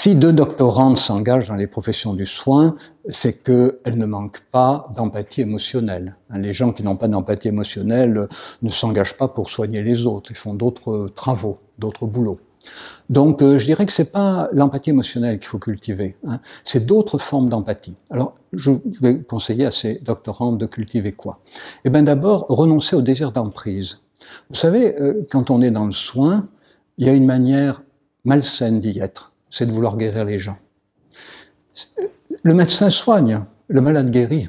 Si deux doctorantes s'engagent dans les professions du soin, c'est qu'elles ne manquent pas d'empathie émotionnelle. Hein, les gens qui n'ont pas d'empathie émotionnelle euh, ne s'engagent pas pour soigner les autres, ils font d'autres euh, travaux, d'autres boulots. Donc euh, je dirais que c'est pas l'empathie émotionnelle qu'il faut cultiver, hein. c'est d'autres formes d'empathie. Alors je vais conseiller à ces doctorantes de cultiver quoi Eh bien d'abord renoncer au désir d'emprise. Vous savez, quand on est dans le soin, il y a une manière malsaine d'y être c'est de vouloir guérir les gens. Le médecin soigne, le malade guérit.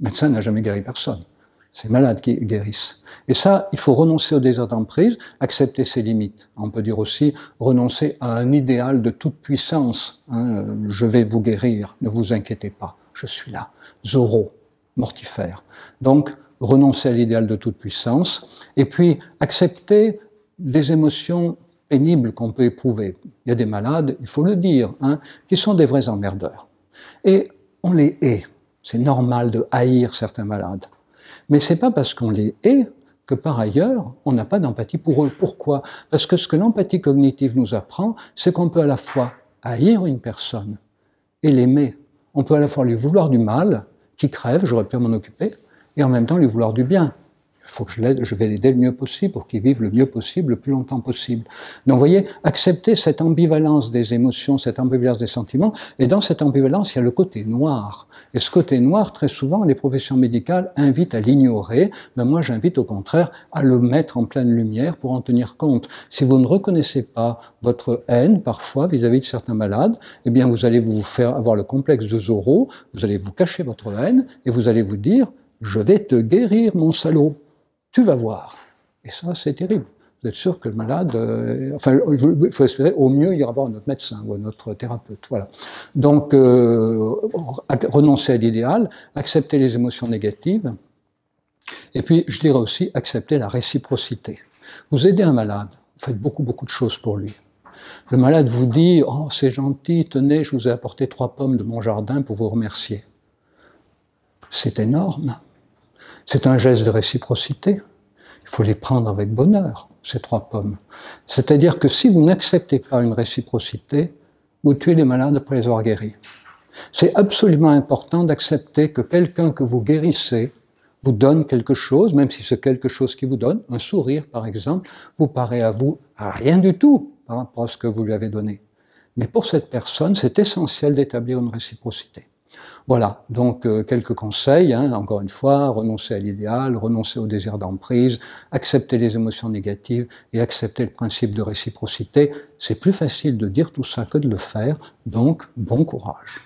Le médecin n'a jamais guéri personne. C'est les malades qui guérissent. Et ça, il faut renoncer au désordres d'emprise, accepter ses limites. On peut dire aussi renoncer à un idéal de toute puissance. Hein, je vais vous guérir, ne vous inquiétez pas, je suis là. Zoro, mortifère. Donc, renoncer à l'idéal de toute puissance. Et puis, accepter des émotions pénibles qu'on peut éprouver. Il y a des malades, il faut le dire, hein, qui sont des vrais emmerdeurs. Et on les hait. C'est normal de haïr certains malades. Mais c'est pas parce qu'on les hait que par ailleurs, on n'a pas d'empathie pour eux. Pourquoi Parce que ce que l'empathie cognitive nous apprend, c'est qu'on peut à la fois haïr une personne et l'aimer. On peut à la fois lui vouloir du mal, qui crève, j'aurais pu m'en occuper, et en même temps lui vouloir du bien, faut que je l'aide, je vais l'aider le mieux possible pour qu'il vive le mieux possible, le plus longtemps possible. Donc, vous voyez, accepter cette ambivalence des émotions, cette ambivalence des sentiments, et dans cette ambivalence, il y a le côté noir. Et ce côté noir, très souvent, les professions médicales invitent à l'ignorer. mais moi, j'invite au contraire à le mettre en pleine lumière pour en tenir compte. Si vous ne reconnaissez pas votre haine, parfois, vis-à-vis -vis de certains malades, eh bien, vous allez vous faire avoir le complexe de Zorro, vous allez vous cacher votre haine, et vous allez vous dire, je vais te guérir, mon salaud tu vas voir. Et ça, c'est terrible. Vous êtes sûr que le malade, euh, enfin, il faut espérer, au mieux, il ira voir notre médecin ou notre thérapeute. Voilà. Donc, euh, renoncer à l'idéal, accepter les émotions négatives, et puis, je dirais aussi, accepter la réciprocité. Vous aidez un malade, vous faites beaucoup, beaucoup de choses pour lui. Le malade vous dit Oh, c'est gentil, tenez, je vous ai apporté trois pommes de mon jardin pour vous remercier. C'est énorme. C'est un geste de réciprocité. Il faut les prendre avec bonheur, ces trois pommes. C'est-à-dire que si vous n'acceptez pas une réciprocité, vous tuez les malades après les avoir guéris. C'est absolument important d'accepter que quelqu'un que vous guérissez vous donne quelque chose, même si c'est quelque chose qui vous donne, un sourire par exemple, vous paraît à vous à rien du tout par rapport à ce que vous lui avez donné. Mais pour cette personne, c'est essentiel d'établir une réciprocité. Voilà, donc euh, quelques conseils, hein, encore une fois, renoncer à l'idéal, renoncer au désir d'emprise, accepter les émotions négatives et accepter le principe de réciprocité. C'est plus facile de dire tout ça que de le faire, donc bon courage.